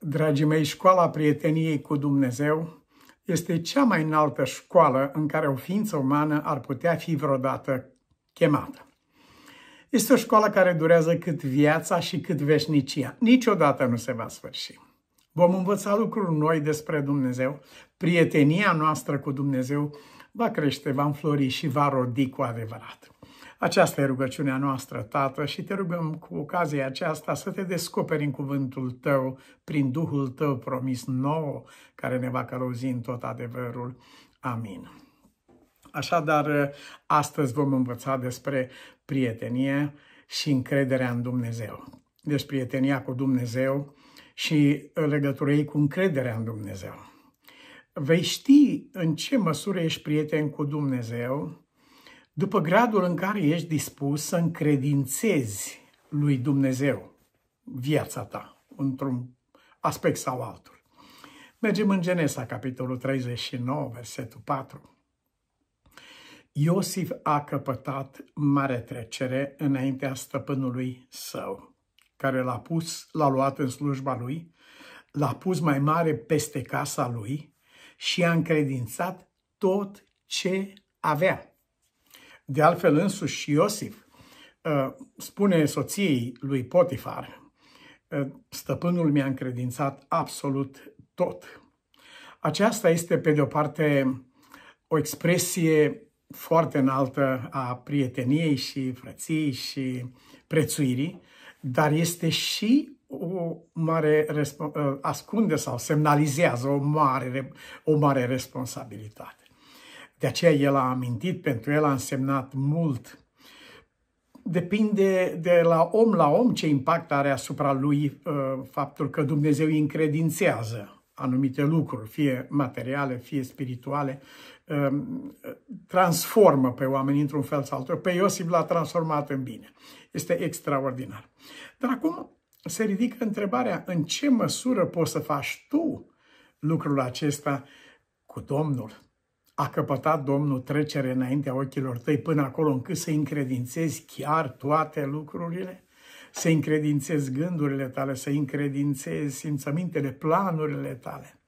Dragii mei, școala prieteniei cu Dumnezeu este cea mai înaltă școală în care o ființă umană ar putea fi vreodată chemată. Este o școală care durează cât viața și cât veșnicia. Niciodată nu se va sfârși. Vom învăța lucruri noi despre Dumnezeu, prietenia noastră cu Dumnezeu va crește, va înflori și va rodi cu adevărat. Aceasta e rugăciunea noastră, Tată, și te rugăm cu ocazia aceasta să te descoperi în cuvântul tău, prin Duhul tău promis nou, care ne va călăuzi în tot adevărul. Amin. Așadar, astăzi vom învăța despre prietenie și încrederea în Dumnezeu. Deci prietenia cu Dumnezeu și legătura ei cu încrederea în Dumnezeu. Vei ști în ce măsură ești prieten cu Dumnezeu după gradul în care ești dispus să încredințezi lui Dumnezeu viața ta, într-un aspect sau altul. Mergem în Genesa, capitolul 39, versetul 4. Iosif a căpătat mare trecere înaintea stăpânului său, care l-a pus, l-a luat în slujba lui, l-a pus mai mare peste casa lui și a încredințat tot ce avea. De altfel, însuși Iosif ă, spune soției lui Potifar, ă, stăpânul mi-a încredințat absolut tot. Aceasta este, pe de o parte, o expresie foarte înaltă a prieteniei și frăției și prețuirii, dar este și o mare ă, ascunde sau semnalizează o mare, o mare responsabilitate. De aceea el a amintit, pentru el a însemnat mult. Depinde de la om la om ce impact are asupra lui uh, faptul că Dumnezeu îi încredințează anumite lucruri, fie materiale, fie spirituale, uh, transformă pe oameni într-un fel sau altul. Pe Iosif l-a transformat în bine. Este extraordinar. Dar acum se ridică întrebarea în ce măsură poți să faci tu lucrul acesta cu Domnul a căpătat Domnul trecere înaintea ochilor tăi până acolo încât să încredințezi chiar toate lucrurile? Să încredințezi gândurile tale, să încredințezi simțămintele, planurile tale.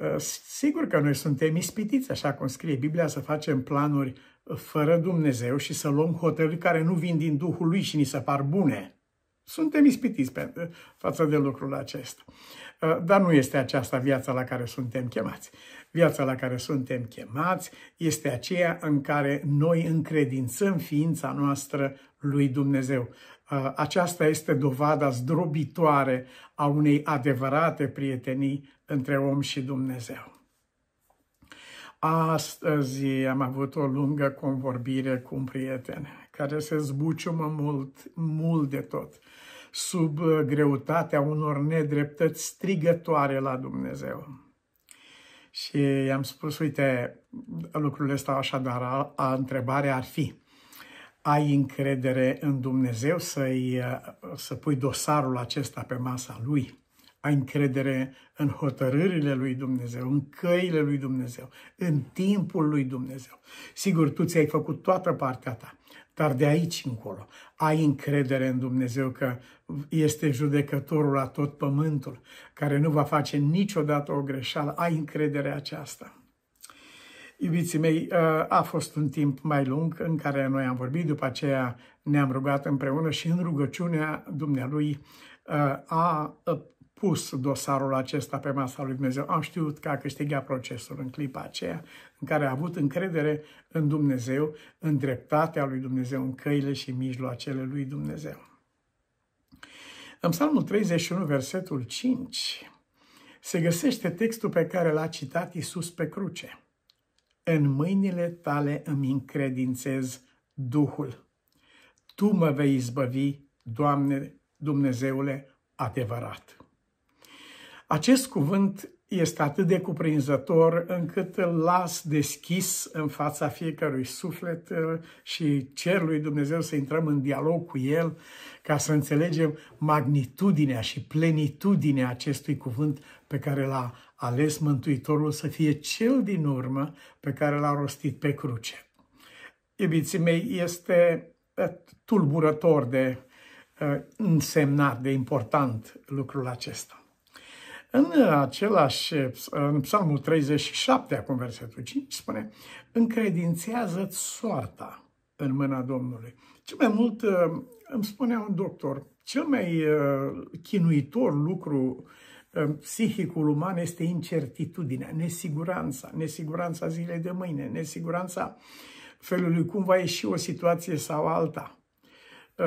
Ă, sigur că noi suntem ispitiți, așa cum scrie Biblia, să facem planuri fără Dumnezeu și să luăm hotărâri care nu vin din Duhul Lui și ni se par bune. Suntem ispitiți față de lucrul acesta. Eh, dar nu este aceasta viața la care suntem chemați. Viața la care suntem chemați este aceea în care noi încredințăm ființa noastră lui Dumnezeu. Eh, aceasta este dovada zdrobitoare a unei adevărate prietenii între om și Dumnezeu. Astăzi am avut o lungă convorbire cu un prieten care se zbuciumă mult, mult de tot sub uh, greutatea unor nedreptăți strigătoare la Dumnezeu. Și i-am spus, uite, lucrurile stau așa, dar a, a întrebarea ar fi, ai încredere în Dumnezeu să-i, uh, să pui dosarul acesta pe masa lui? Ai încredere în hotărârile lui Dumnezeu, în căile lui Dumnezeu, în timpul lui Dumnezeu. Sigur, tu ți-ai făcut toată partea ta. Dar de aici încolo ai încredere în Dumnezeu că este judecătorul la tot pământul, care nu va face niciodată o greșeală. Ai încredere aceasta. Iubiții mei, uh, a fost un timp mai lung în care noi am vorbit, după aceea ne-am rugat împreună și în rugăciunea Dumnealui uh, a pus dosarul acesta pe masa lui Dumnezeu. Am știut că a câștigat procesul în clipa aceea în care a avut încredere în Dumnezeu, în dreptatea lui Dumnezeu, în căile și mijloacele lui Dumnezeu. În Psalmul 31, versetul 5, se găsește textul pe care l-a citat Isus pe cruce. În mâinile tale îmi încredințez Duhul. Tu mă vei izbăvi, Doamne Dumnezeule adevărat. Acest cuvânt este atât de cuprinzător încât îl las deschis în fața fiecărui suflet uh, și cer lui Dumnezeu să intrăm în dialog cu el ca să înțelegem magnitudinea și plenitudinea acestui cuvânt pe care l-a ales Mântuitorul să fie cel din urmă pe care l-a rostit pe cruce. Iubiții mei, este uh, tulburător de uh, însemnat, de important lucrul acesta. În același, în psalmul 37, acum versetul 5, spune Încredințează-ți soarta în mâna Domnului. Cel mai mult, uh, îmi spunea un doctor, cel mai uh, chinuitor lucru uh, psihicul uman este incertitudinea, nesiguranța, nesiguranța zilei de mâine, nesiguranța felului cum va ieși o situație sau alta.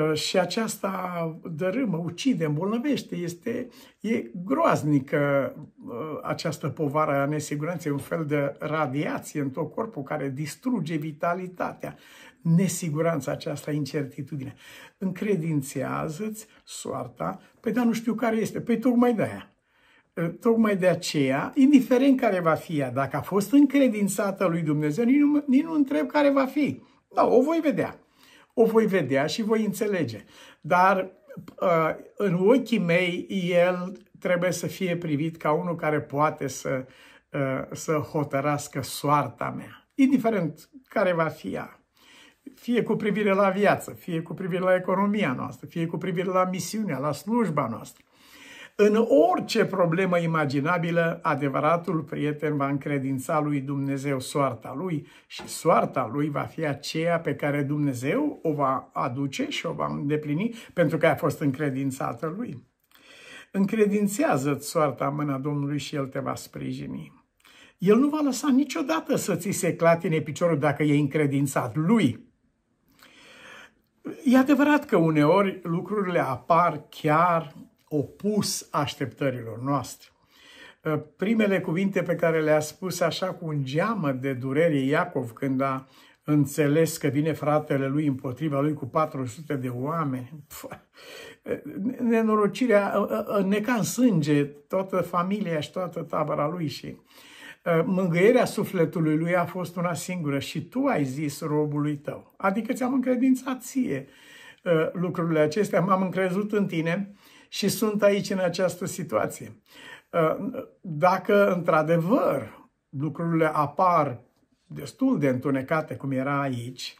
Uh, și aceasta dărâmă, ucide, îmbolnăvește. Este, e groaznică uh, această povară a nesiguranței, un fel de radiație în tot corpul care distruge vitalitatea. Nesiguranța aceasta, incertitudine. Încredințează-ți soarta, pe da, nu știu care este, pe tocmai de aia. Uh, tocmai de aceea, indiferent care va fi ea, dacă a fost încredințată lui Dumnezeu, nici nu, nici nu întreb care va fi. Da, o voi vedea o voi vedea și voi înțelege. Dar uh, în ochii mei, el trebuie să fie privit ca unul care poate să, uh, să hotărască soarta mea, indiferent care va fi ea. Fie cu privire la viață, fie cu privire la economia noastră, fie cu privire la misiunea, la slujba noastră. În orice problemă imaginabilă, adevăratul prieten va încredința lui Dumnezeu soarta lui și soarta lui va fi aceea pe care Dumnezeu o va aduce și o va îndeplini pentru că a fost încredințată lui. Încredințează-ți soarta în mâna Domnului și El te va sprijini. El nu va lăsa niciodată să ți se clatine piciorul dacă e încredințat lui. E adevărat că uneori lucrurile apar chiar opus așteptărilor noastre. Ă, primele cuvinte pe care le-a spus așa cu un geamă de durere Iacov când a înțeles că vine fratele lui împotriva lui cu 400 de oameni. Ă, nenorocirea ă, neca în sânge toată familia și toată tabăra lui și mângâierea sufletului lui a fost una singură și tu ai zis robului tău. Adică ți-am încredințat ție lucrurile acestea, m-am încrezut în tine și sunt aici în această situație. Uh, dacă într-adevăr lucrurile apar destul de întunecate cum era aici,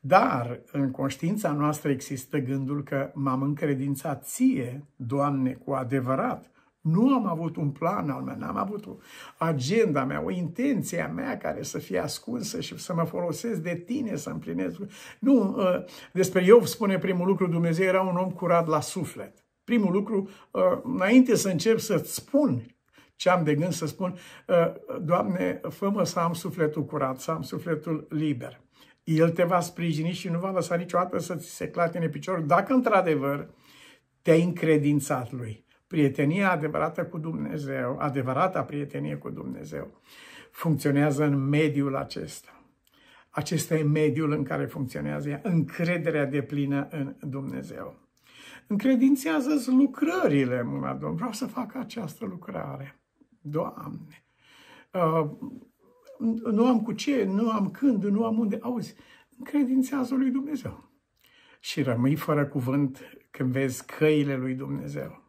dar în conștiința noastră există gândul că m-am încredințat ție, Doamne, cu adevărat. Nu am avut un plan al meu, n-am avut o agenda mea, o intenție a mea care să fie ascunsă și să mă folosesc de tine să împlinesc. Nu, uh, despre eu spune primul lucru, Dumnezeu era un om curat la suflet. Primul lucru, uh, înainte să încep să-ți spun ce am de gând să spun, uh, Doamne, fă să am sufletul curat, să am sufletul liber. El te va sprijini și nu va lăsa niciodată să ți se clatine picior dacă într-adevăr te-ai încredințat lui. Prietenia adevărată cu Dumnezeu, adevărata prietenie cu Dumnezeu, funcționează în mediul acesta. Acesta e mediul în care funcționează ea, încrederea deplină în Dumnezeu încredințează-ți lucrările mâna Domnului. Vreau să fac această lucrare. Doamne, uh, nu am cu ce, nu am când, nu am unde. Auzi, încredințează lui Dumnezeu. Și rămâi fără cuvânt când vezi căile lui Dumnezeu.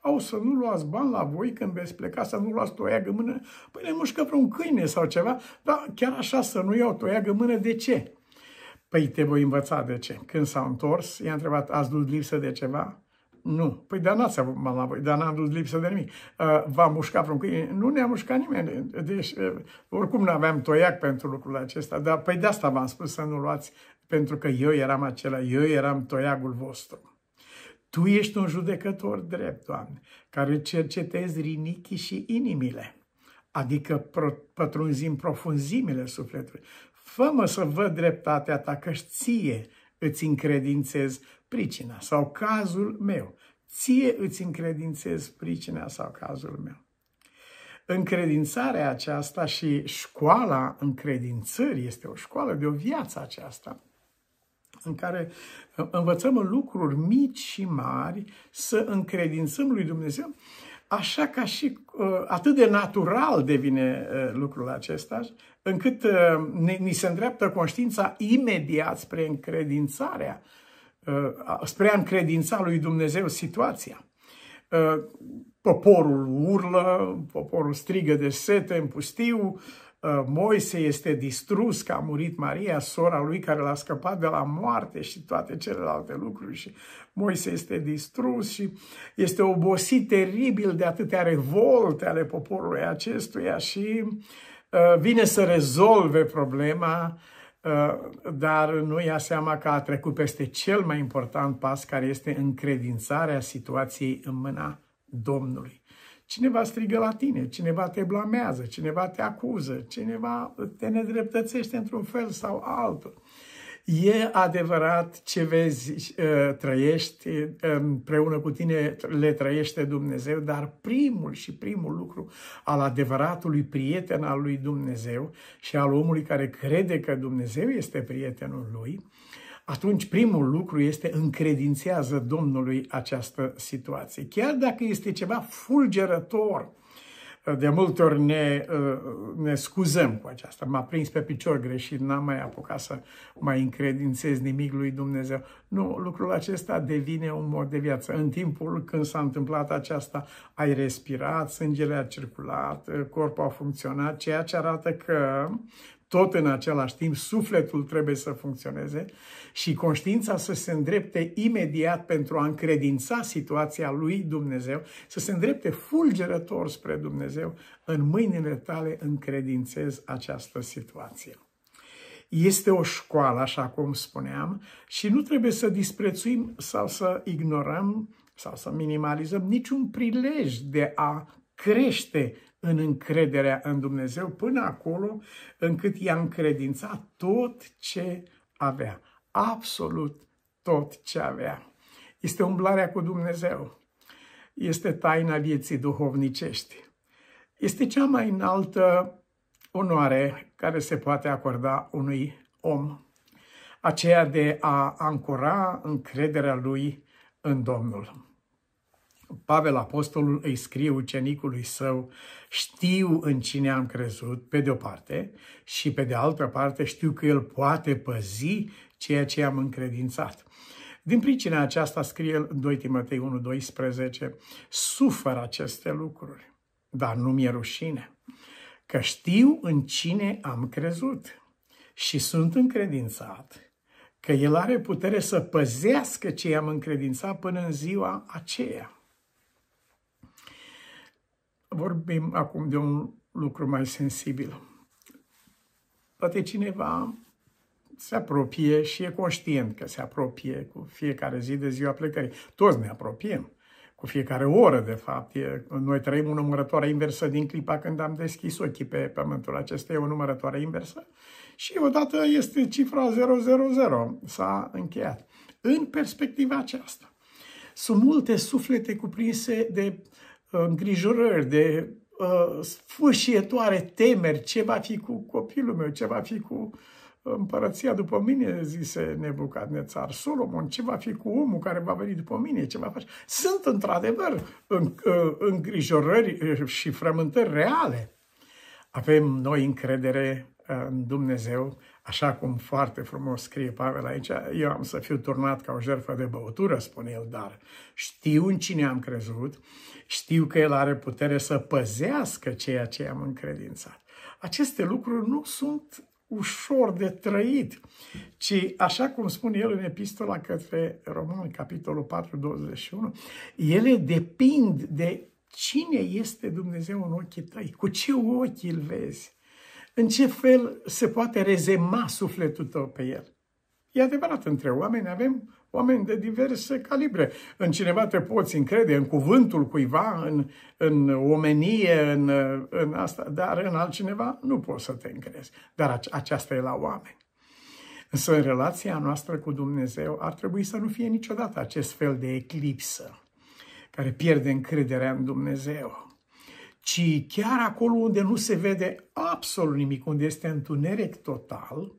Au să nu luați bani la voi când veți pleca, să nu luați toiagă mână. Păi ne mușcă vreun câine sau ceva, dar chiar așa să nu iau toiagă mână, de ce? Păi te voi învăța de ce. Când s-au întors, i-a întrebat, ați dus lipsă de ceva? Nu. Păi dar n-ați avut mă la voi, dar n-am dus lipsă de nimic. Uh, v-a mușcat vreun câine? Nu ne-a mușcat nimeni. Deci, uh, oricum n-aveam toiac pentru lucrul acesta. Dar păi de asta v-am spus să nu luați, pentru că eu eram acela, eu eram toiagul vostru. Tu ești un judecător drept, Doamne, care cercetezi rinichii și inimile, adică pătrunzi în profunzimile sufletului fă-mă să văd dreptatea ta, că ție îți încredințez pricina sau cazul meu. Ție îți încredințez pricina sau cazul meu. Încredințarea aceasta și școala încredințării este o școală de o viață aceasta în care uh, învățăm în lucruri mici și mari să încredințăm lui Dumnezeu, așa ca și uh, atât de natural devine uh, lucrul acesta, încât uh, ni se îndreaptă conștiința imediat spre încredințarea, uh, spre a încredința lui Dumnezeu situația. Uh, poporul urlă, poporul strigă de sete în pustiu, Moise este distrus că a murit Maria, sora lui care l-a scăpat de la moarte și toate celelalte lucruri și Moise este distrus și este obosit teribil de atâtea revolte ale poporului acestuia și uh, Eh, vine să rezolve problema, eh, dar nu ia seama că a trecut peste cel mai important pas, care este încredințarea situației în mâna Domnului. Cineva strigă la tine, cineva te blamează, cineva te acuză, cineva te nedreptățește într-un fel sau altul. E adevărat ce vezi, uh, trăiești, uh, împreună cu tine le trăiește Dumnezeu, dar primul și primul lucru al adevăratului prieten al lui Dumnezeu și al omului care crede că Dumnezeu este prietenul lui, atunci primul lucru este încredințează Domnului această situație. Chiar dacă este ceva fulgerător, de multe ori ne, uh, ne scuzăm cu aceasta. M-a prins pe picior greșit, n-am mai apucat să mai încredințez nimic lui Dumnezeu. Nu, lucrul acesta devine un mod de viață. În timpul când s-a întâmplat aceasta, ai respirat, sângele a circulat, uh, corpul a funcționat, ceea ce arată că tot în același timp sufletul trebuie să funcționeze și conștiința să se îndrepte imediat pentru a încredința situația lui Dumnezeu, să se îndrepte fulgerător spre Dumnezeu, în mâinile tale încredințez această situație. Este o școală, așa cum spuneam, și nu trebuie să disprețuim sau să ignorăm sau să minimalizăm niciun prilej de a crește în încrederea în Dumnezeu până acolo încât i-a încredințat tot ce avea, absolut tot ce avea. Este umblarea cu Dumnezeu, este taina vieții duhovnicești, este cea mai înaltă onoare care se poate acorda unui om, aceea de a ancora încrederea lui în Domnul. Pavel Apostolul îi scrie ucenicului său, știu în cine am crezut, pe de-o parte, și pe de altă parte știu că el poate păzi ceea ce am încredințat. Din pricina aceasta scrie el în 2 Timotei 1.12, sufăr aceste lucruri, dar nu mi-e rușine, că știu în cine am crezut și sunt încredințat că El are putere să păzească ce i-am încredințat până în ziua aceea vorbim acum de un lucru mai sensibil. Poate cineva se apropie și e conștient că se apropie cu fiecare zi de ziua plecării. Toți ne apropiem cu fiecare oră, de fapt. E, noi trăim o numărătoare inversă din clipa când am deschis ochii pe pământul acesta. E o numărătoare inversă și odată este cifra 000. S-a încheiat. În perspectiva aceasta, sunt multe suflete cuprinse de îngrijorări, de uh, sfâșietoare temeri, ce va fi cu copilul meu, ce va fi cu împărăția după mine, zise nețar Solomon, ce va fi cu omul care va veni după mine, ce va face? Sunt într-adevăr în, uh, îngrijorări și frământări reale. Avem noi încredere în Dumnezeu, Așa cum foarte frumos scrie Pavel aici, eu am să fiu turnat ca o jertfă de băutură, spune el, dar știu în cine am crezut, știu că el are putere să păzească ceea ce am încredințat. Aceste lucruri nu sunt ușor de trăit, ci, așa cum spune el în epistola către Romani, capitolul 4, 21, ele depind de cine este Dumnezeu în ochii tăi, cu ce ochi îl vezi. În ce fel se poate rezema sufletul tău pe el? E adevărat, între oameni avem oameni de diverse calibre. În cineva te poți încrede, în cuvântul cuiva, în, în omenie, în, în asta, dar în altcineva nu poți să te încrezi. Dar aceasta e la oameni. Însă în relația noastră cu Dumnezeu ar trebui să nu fie niciodată acest fel de eclipsă care pierde încrederea în Dumnezeu ci chiar acolo unde nu se vede absolut nimic, unde este întuneric total,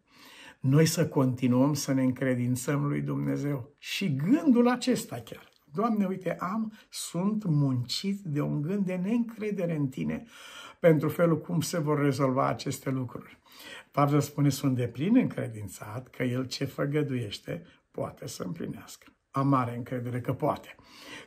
noi să continuăm să ne încredințăm lui Dumnezeu. Și gândul acesta chiar. Doamne, uite, am, sunt muncit de un gând de neîncredere în tine pentru felul cum se vor rezolva aceste lucruri. Pavel spune, sunt de plin încredințat că el ce făgăduiește poate să împlinească am mare încredere că poate.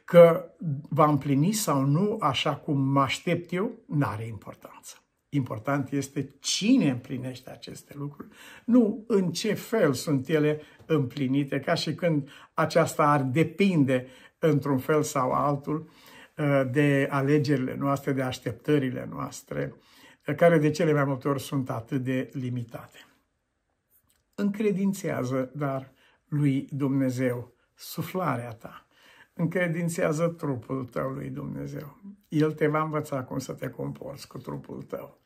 Că va împlini sau nu așa cum mă aștept eu, n-are importanță. Important este cine împlinește aceste lucruri, nu în ce fel sunt ele împlinite, ca și când aceasta ar depinde într-un fel sau altul uh, de alegerile noastre, de așteptările noastre, uh, care de cele mai multe ori sunt atât de limitate. Încredințează, dar, lui Dumnezeu suflarea ta. Încredințează trupul tău lui Dumnezeu. El te va învăța cum să te comporți cu trupul tău,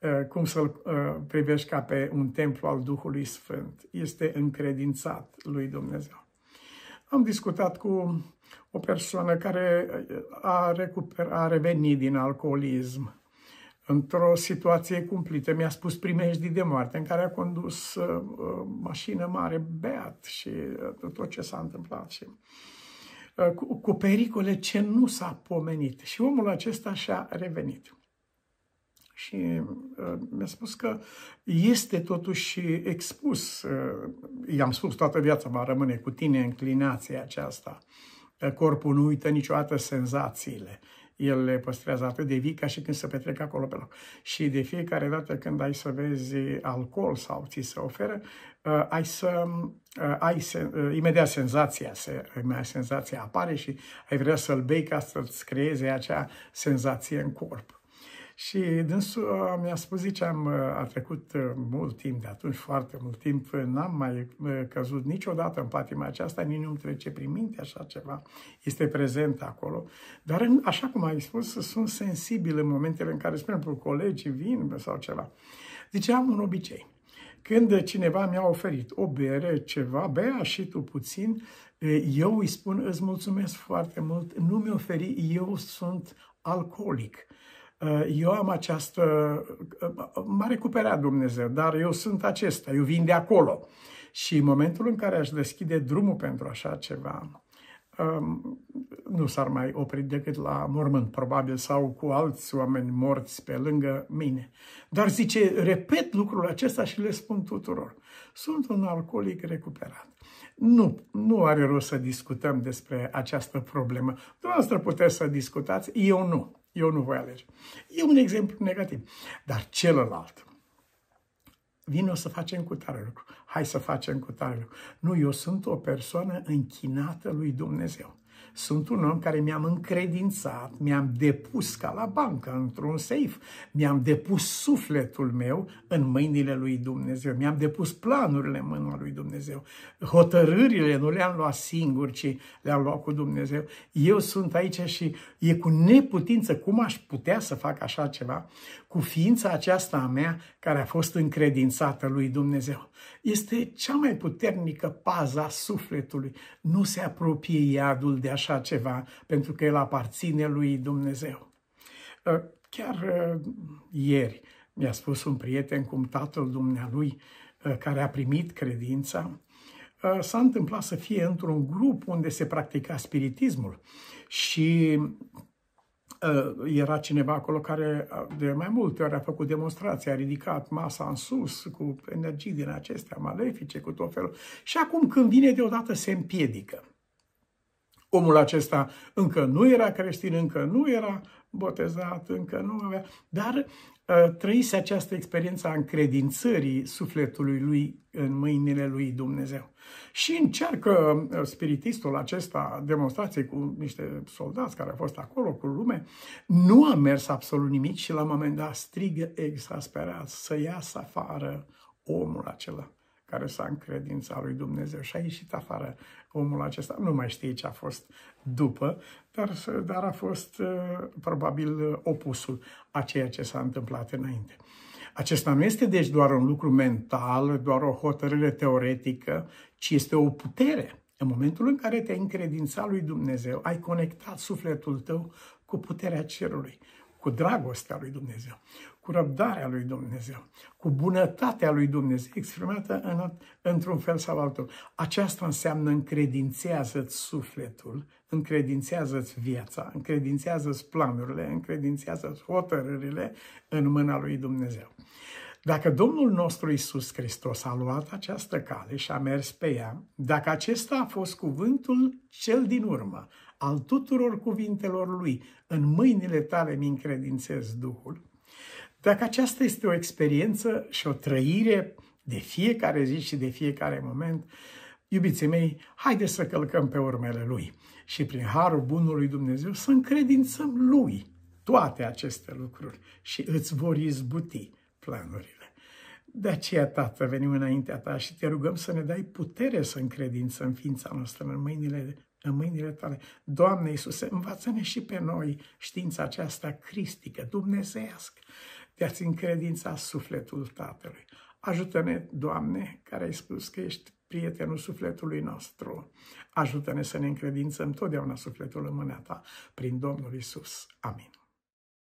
uh, cum să-l uh, privești ca pe un templu al Duhului Sfânt. Este încredințat lui Dumnezeu. Am discutat cu o persoană care a, recuper, a revenit din alcoolism într-o situație cumplită. Mi-a spus primejdii de moarte în care a condus uh, uh, mașină mare, beat și uh, tot ce s-a întâmplat. Și, uh, cu, cu pericole ce nu s-a pomenit. Și omul acesta și-a revenit. Și uh, mi-a spus că este totuși expus. Uh, i-am spus toată viața va rămâne cu tine înclinația aceasta. Uh, corpul nu uită niciodată senzațiile el le păstrează atât de vii ca și când se petrec acolo pe loc. Și de fiecare dată când ai să vezi alcool sau ți se oferă, uh, ai să uh, ai se, uh, imediat senzația, se, imediat senzația apare și ai vrea să-l bei ca să-ți creeze acea senzație în corp. Și dânsul uh, mi-a spus, am uh, a trecut uh, mult timp de atunci, foarte mult timp, n-am mai căzut niciodată în patima aceasta, nici nu-mi trece prin minte așa ceva, este prezent acolo, dar așa cum ai spus, sunt sensibil în momentele în care, spre exemplu, colegii vin sau ceva. Zice, am un obicei. Când cineva mi-a oferit o bere, ceva, bea și tu puțin, eu îi spun, îți mulțumesc foarte mult, nu mi oferi, eu sunt alcoolic. Uh, eu am această... Uh, m-a recuperat Dumnezeu, dar eu sunt acesta, eu vin de acolo. Și în momentul în care aș deschide drumul pentru așa ceva, um, nu s-ar mai opri decât la mormânt, probabil, sau cu alți oameni morți pe lângă mine. Dar zice, repet lucrul acesta și le spun tuturor. Sunt un alcoolic recuperat. Nu, nu are rost să discutăm despre această problemă. Dumneavoastră puteți să discutați, eu nu eu nu voi alege. E un exemplu negativ. Dar celălalt, vine să facem cu tare lucru, hai să facem cu tare lucru. Nu, eu sunt o persoană închinată lui Dumnezeu. Sunt un om care mi-am încredințat, mi-am depus ca la bancă, într-un safe, mi-am depus sufletul meu în mâinile lui Dumnezeu, mi-am depus planurile în mâna lui Dumnezeu. Hotărârile nu le-am luat singur, ci le-am luat cu Dumnezeu. Eu sunt aici și e cu neputință cum aș putea să fac așa ceva cu ființa aceasta a mea care a fost încredințată lui Dumnezeu. Este cea mai puternică paza sufletului. Nu se apropie iadul de așa ceva, pentru că el aparține lui Dumnezeu. Uh, chiar uh, ieri mi-a spus un prieten cum tatăl dumnealui uh, care a primit credința, s-a întâmplat să fie într-un grup unde se practica spiritismul și Eh, era cineva acolo care eh, de mai multe ori a făcut demonstrații, a ridicat masa în sus cu energii din acestea malefice, cu tot felul. Și acum când vine deodată se împiedică. Omul acesta încă nu era creștin, încă nu era botezat, încă nu avea, dar Ă, trăise această experiență a încredințării sufletului lui în mâinile lui Dumnezeu. Și încearcă ă, spiritistul acesta demonstrație cu niște soldați care au fost acolo, cu lume. Nu a mers absolut nimic și la un moment dat strigă exasperat să iasă afară omul acela care s-a încredințat lui Dumnezeu și a ieșit afară omul acesta. Nu mai știe ce a fost după, dar, dar a fost uh, probabil uh, opusul a ceea ce s-a întâmplat înainte. Acesta nu este deci doar un lucru mental, doar o hotărâre teoretică, ci este o putere. În momentul în care te-ai încredințat lui Dumnezeu, ai conectat sufletul tău cu puterea cerului cu dragostea lui Dumnezeu, cu răbdarea lui Dumnezeu, cu bunătatea lui Dumnezeu exprimată în, într-un fel sau altul. Aceasta înseamnă încredințează-ți sufletul, încredințează-ți viața, încredințează-ți planurile, încredințează-ți hotărârile în mâna lui Dumnezeu. Dacă Domnul nostru Isus Hristos a luat această cale și a mers pe ea, dacă acesta a fost cuvântul cel din urmă al tuturor cuvintelor lui, în mâinile tale mi încredințez Duhul. Dacă aceasta este o experiență și o trăire de fiecare zi și de fiecare moment, iubiții mei, haideți să călcăm pe urmele lui și prin harul bunului Dumnezeu să încredințăm lui toate aceste lucruri și îți vor izbuti planurile. De aceea, Tată, venim înaintea ta și te rugăm să ne dai putere să încredințăm ființa noastră în mâinile în mâinile tale. Doamne Iisuse, învață-ne și pe noi știința aceasta cristică, dumnezeiască, de a-ți încredința sufletul Tatălui. Ajută-ne, Doamne, care ai spus că ești prietenul sufletului nostru. Ajută-ne să ne încredințăm totdeauna sufletul în mâna Ta, prin Domnul Isus. Amin.